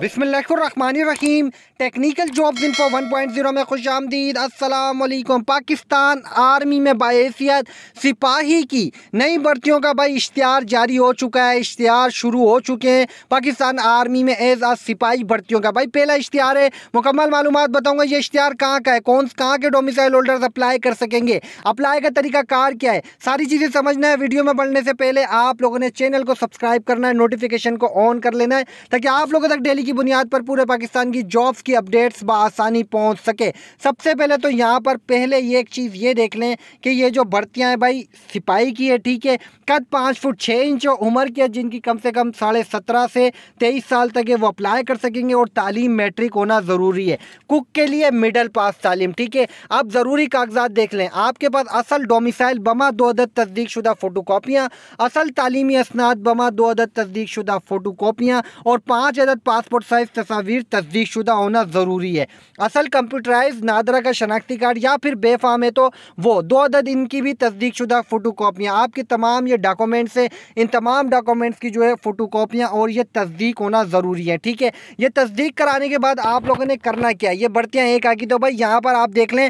बिसमीम technical jobs info 1.0 में खुश आमदीद असलकम पाकिस्तान आर्मी में बासीत सिपाही की नई भर्तियों का भाई इश्तहार जारी हो चुका है इश्तहार शुरू हो चुके हैं पाकिस्तान आर्मी में एज आ सिपाही भर्तियों का भाई पहला इश्तहार है मुकम्मल मालूम बताऊँगा ये इश्तहार कहाँ का है कौन कहाँ के डोमिसाइल होल्डर्स अप्लाई कर सकेंगे अप्लाई का तरीका कार क्या है सारी चीज़ें समझना है वीडियो में बढ़ने से पहले आप लोगों ने चैनल को सब्सक्राइब करना है नोटिफिकेशन को ऑन कर लेना है ताकि आप लोगों तक डेली खुशहाली की बुनियाद पर पूरे पाकिस्तान की जॉब्स की अपडेट्स बसानी पहुँच सके सबसे पहले तो यहाँ पर पहले ये एक चीज़ ये देख लें कि ये जो भर्तियाँ हैं भाई सिपाही की है ठीक है कद पाँच फुट छः इंच और उम्र की है जिनकी कम से कम साढ़े सत्रह से तेईस साल तक है वो अप्लाई कर सकेंगे और तालीम मैट्रिक होना ज़रूरी है कुक के लिए मिडल पास तालीम ठीक है आप ज़रूरी कागजात देख लें आपके पास असल डोमिसाइल बमा दो अदद तस्दीक शुदा फ़ोटो कापियाँ असल तालीमी इसनाद बमा दो अदद तस्दीक शुदा फ़ोटो कापियाँ और पाँच अदद पास पासपोर्ट साइज तस्वीर तस्दीक शुदा होना ज़रूरी है असल कंप्यूटराइज नादरा का शनाख्ती कार्ड या फिर बेफाम है तो वो दो अदद इनकी भी तस्दीक शुदा फ़ोटो कापियाँ आपकी तमाम ये डॉक्यूमेंट्स हैं इन तमाम डॉक्यूमेंट्स की जो है फ़ोटो कापियाँ और ये तस्दीक होना ज़रूरी है ठीक है ये तस्दीक कराने के बाद आप लोगों ने करना क्या ये बढ़तियाँ एक आ गई तो भाई यहाँ पर आप देख लें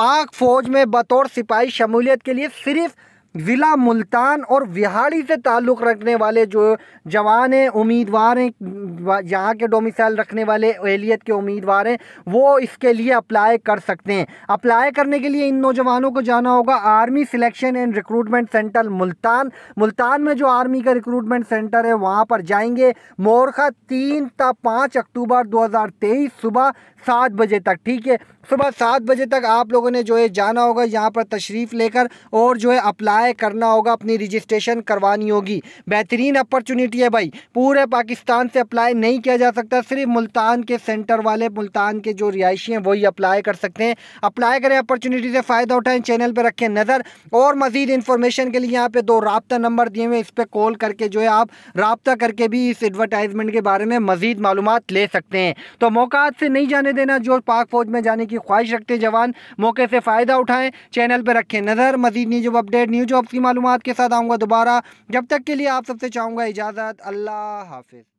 पाक फ़ौज में बतौर सिपाही शमूलियत के लिए सिर्फ़ ज़िला मुल्तान और विहाड़ी से ताल्लुक़ रखने वाले जो जवान हैं उम्मीदवार हैं यहाँ के डोमिसाइल रखने वाले एहलीत के उम्मीदवार हैं वो इसके लिए अप्लाई कर सकते हैं अप्लाई करने के लिए इन नौजवानों को जाना होगा army selection and recruitment centre Multan Multan में जो आर्मी का रिक्रूटमेंट सेंटर है वहाँ पर जाएंगे मोरखा तीन ता पाँच अक्टूबर दो सुबह सात बजे तक ठीक है सुबह सात बजे तक आप लोगों ने जो है जाना होगा यहाँ पर तशरीफ़ लेकर और जो है अप्लाई अप्लाई करना होगा अपनी रजिस्ट्रेशन करवानी होगी बेहतरीन अपॉर्चुनिटी है भाई पूरे पाकिस्तान से अप्लाई नहीं किया जा सकता सिर्फ मुल्तान के सेंटर वाले मुल्तान के जो रिहायशी हैं वही अप्लाई कर सकते हैं अप्लाई करें अपॉर्चुनिटी से फ़ायदा उठाएं चैनल पर रखें नज़र और मज़ीद इन्फॉर्मेशन के लिए यहाँ पर दो रबता नंबर दिए हुए इस पर कॉल करके जो है आप रबता करके भी इस एडवर्टाइजमेंट के बारे में मज़ीद मालूम ले सकते हैं तो मौका से नहीं जाने देना जो पाक फ़ौज में जाने की ख्वाहिश रखते जवान मौके से फ़ायदा उठाएँ चैनल पर रखें नज़र मजीद न्यूज अपडेट न्यूज जॉब्स की मालूम के साथ आऊँगा दोबारा जब तक के लिए आप सबसे चाहूँगा इजाज़त अल्लाह हाफिज़